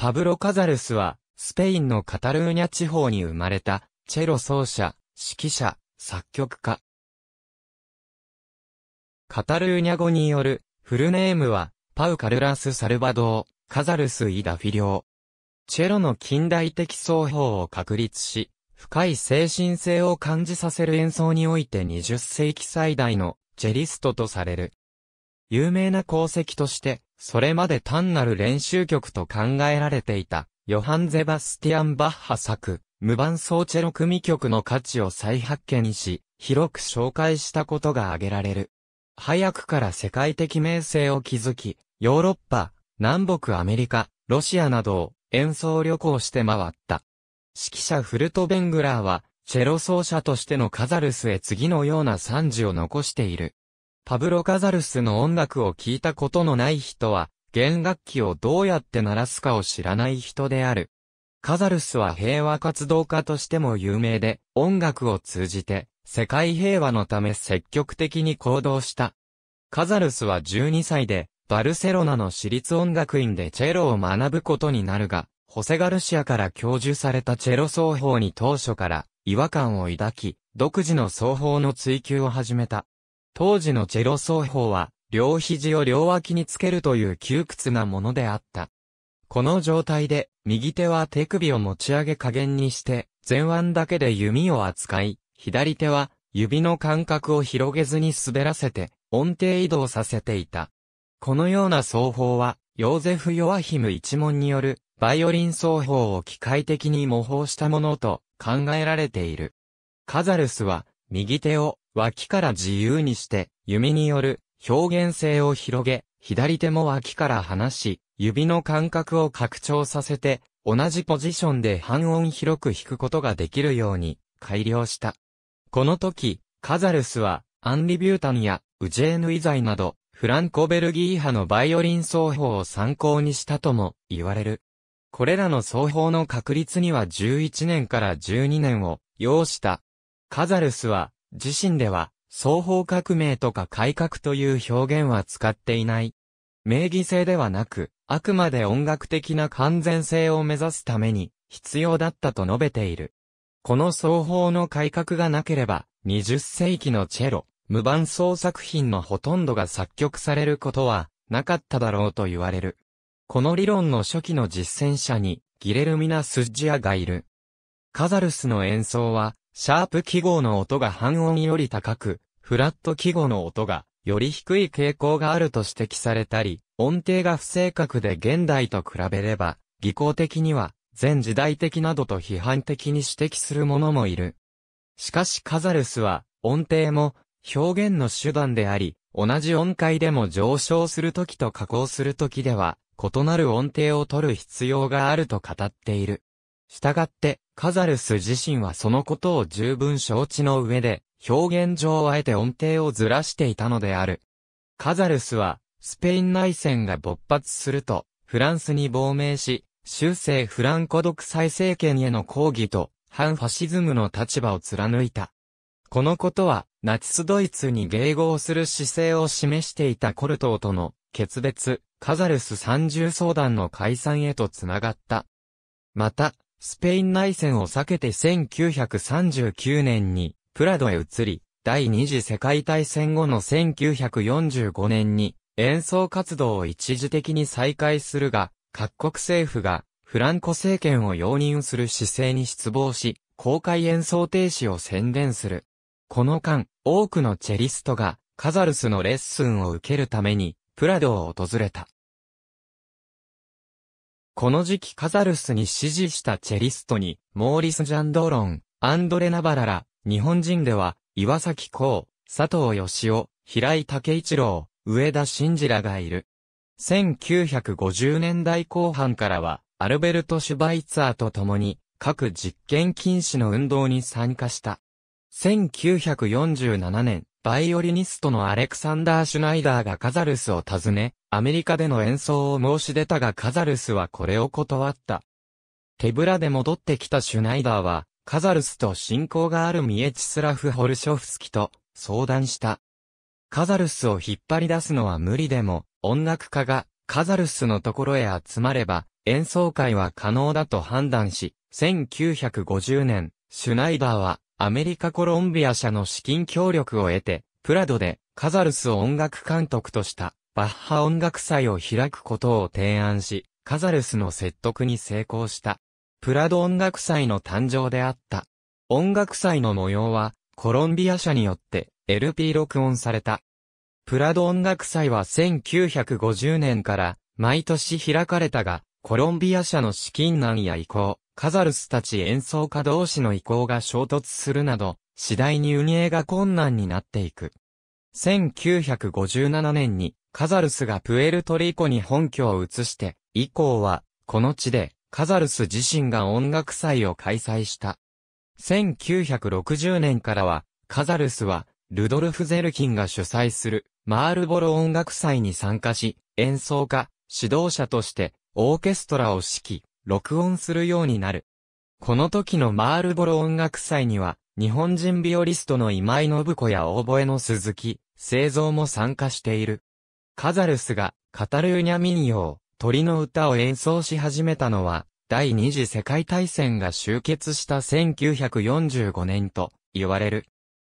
パブロ・カザルスは、スペインのカタルーニャ地方に生まれた、チェロ奏者、指揮者、作曲家。カタルーニャ語による、フルネームは、パウ・カルラス・サルバドー、カザルス・イ・ダフィリオー。チェロの近代的奏法を確立し、深い精神性を感じさせる演奏において20世紀最大のチェリストとされる。有名な功績として、それまで単なる練習曲と考えられていた、ヨハン・ゼバスティアン・バッハ作、無伴奏チェロ組曲の価値を再発見し、広く紹介したことが挙げられる。早くから世界的名声を築き、ヨーロッパ、南北アメリカ、ロシアなどを演奏旅行して回った。指揮者フルト・ベングラーは、チェロ奏者としてのカザルスへ次のような賛辞を残している。パブロ・カザルスの音楽を聴いたことのない人は、弦楽器をどうやって鳴らすかを知らない人である。カザルスは平和活動家としても有名で、音楽を通じて、世界平和のため積極的に行動した。カザルスは12歳で、バルセロナの私立音楽院でチェロを学ぶことになるが、ホセガルシアから教授されたチェロ奏法に当初から違和感を抱き、独自の奏法の追求を始めた。当時のチェロ奏法は、両肘を両脇につけるという窮屈なものであった。この状態で、右手は手首を持ち上げ加減にして、前腕だけで弓を扱い、左手は、指の間隔を広げずに滑らせて、音程移動させていた。このような奏法は、ヨーゼフ・ヨアヒム一門による、バイオリン奏法を機械的に模倣したものと考えられている。カザルスは、右手を脇から自由にして、弓による表現性を広げ、左手も脇から離し、指の間隔を拡張させて、同じポジションで半音広く弾くことができるように改良した。この時、カザルスは、アンリビュータンやウジェーヌイザイなど、フランコベルギー派のバイオリン奏法を参考にしたとも言われる。これらの奏法の確率には11年から12年を要した。カザルスは自身では、双方革命とか改革という表現は使っていない。名義性ではなく、あくまで音楽的な完全性を目指すために必要だったと述べている。この双方の改革がなければ、20世紀のチェロ、無伴奏作品のほとんどが作曲されることはなかっただろうと言われる。この理論の初期の実践者にギレルミナ・スッジアがいる。カザルスの演奏はシャープ記号の音が半音より高く、フラット記号の音がより低い傾向があると指摘されたり、音程が不正確で現代と比べれば、技巧的には全時代的などと批判的に指摘する者もいる。しかしカザルスは、音程も表現の手段であり、同じ音階でも上昇するときと下降するときでは、異なる音程を取る必要があると語っている。したがって、カザルス自身はそのことを十分承知の上で、表現上あえて音程をずらしていたのである。カザルスは、スペイン内戦が勃発すると、フランスに亡命し、修正フランコ独裁政権への抗議と、反ファシズムの立場を貫いた。このことは、ナチスドイツに迎合する姿勢を示していたコルトーとの決別、カザルス三重相談の解散へとつながった。また、スペイン内戦を避けて1939年にプラドへ移り、第二次世界大戦後の1945年に演奏活動を一時的に再開するが、各国政府がフランコ政権を容認する姿勢に失望し、公開演奏停止を宣言する。この間、多くのチェリストがカザルスのレッスンを受けるためにプラドを訪れた。この時期カザルスに支持したチェリストに、モーリス・ジャンドロン、アンドレ・ナバララ、日本人では、岩崎幸、佐藤義雄、平井武一郎、上田慎二らがいる。1950年代後半からは、アルベルト・シュバイツァーと共に、各実験禁止の運動に参加した。1947年、バイオリニストのアレクサンダー・シュナイダーがカザルスを訪ね、アメリカでの演奏を申し出たがカザルスはこれを断った。手ぶらで戻ってきたシュナイダーは、カザルスと親交があるミエチスラフ・ホルショフスキと相談した。カザルスを引っ張り出すのは無理でも、音楽家がカザルスのところへ集まれば、演奏会は可能だと判断し、1950年、シュナイダーはアメリカコロンビア社の資金協力を得て、プラドでカザルスを音楽監督としたバッハ音楽祭を開くことを提案し、カザルスの説得に成功した。プラド音楽祭の誕生であった。音楽祭の模様は、コロンビア社によって LP 録音された。プラド音楽祭は1950年から毎年開かれたが、コロンビア社の資金難や移行、カザルスたち演奏家同士の意向が衝突するなど、次第に運営が困難になっていく。1957年にカザルスがプエルトリコに本拠を移して、以降は、この地でカザルス自身が音楽祭を開催した。1960年からは、カザルスは、ルドルフ・ゼルキンが主催する、マールボロ音楽祭に参加し、演奏家、指導者として、オーケストラを指揮。録音するようになる。この時のマールボロ音楽祭には、日本人ビオリストの今井信子や大吠えの鈴木、製造も参加している。カザルスが、カタルーニャ民謡、鳥の歌を演奏し始めたのは、第二次世界大戦が終結した1945年と言われる。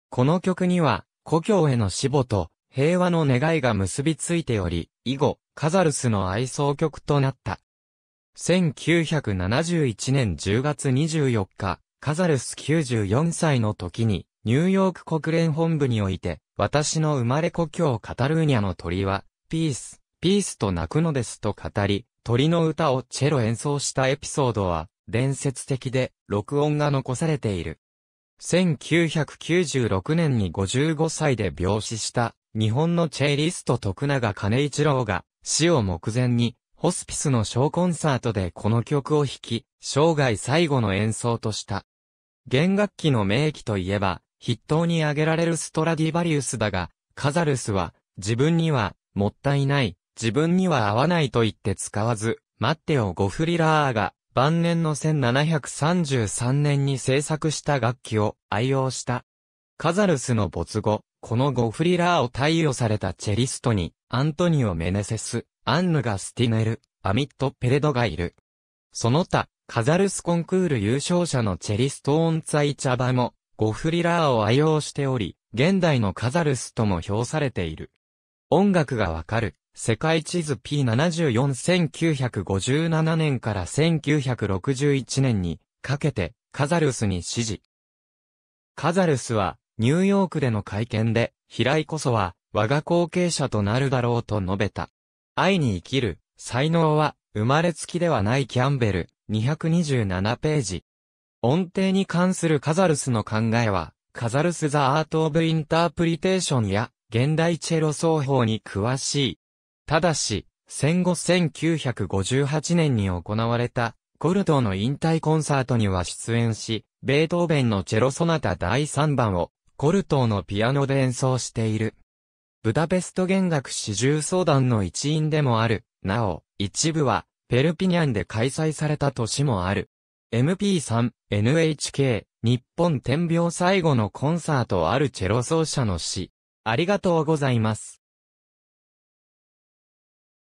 この曲には、故郷への死母と平和の願いが結びついており、以後、カザルスの愛想曲となった。1971年10月24日、カザルス94歳の時に、ニューヨーク国連本部において、私の生まれ故郷カタルーニャの鳥は、ピース、ピースと鳴くのですと語り、鳥の歌をチェロ演奏したエピソードは、伝説的で、録音が残されている。1996年に55歳で病死した、日本のチェイリスト徳永兼一郎が、死を目前に、ホスピスの小コンサートでこの曲を弾き、生涯最後の演奏とした。弦楽器の名器といえば、筆頭に挙げられるストラディバリウスだが、カザルスは、自分には、もったいない、自分には合わないと言って使わず、待ってよゴフリラーが、晩年の1733年に制作した楽器を愛用した。カザルスの没後、このゴフリラーを対応されたチェリストに、アントニオ・メネセス、アンヌガ・スティネル、アミット・ペレドがいる。その他、カザルスコンクール優勝者のチェリスト・オンツァイ・チャバも、ゴフリラーを愛用しており、現代のカザルスとも評されている。音楽がわかる、世界地図 P74-1957 年から1961年にかけてカザルスに指示。カザルスはニューヨークでの会見で、平井こそは、我が後継者となるだろうと述べた。愛に生きる、才能は、生まれつきではないキャンベル、227ページ。音程に関するカザルスの考えは、カザルス・ザ・アート・オブ・インタープリテーションや、現代チェロ奏法に詳しい。ただし、戦後1958年に行われた、ゴルドーの引退コンサートには出演し、ベートーベンのチェロソナタ第3番をコルトーのピアノで演奏している。ブダペスト弦楽四重相談の一員でもある。なお、一部は、ペルピニャンで開催された年もある。MP3、NHK、日本天病最後のコンサートあるチェロ奏者の詩。ありがとうございます。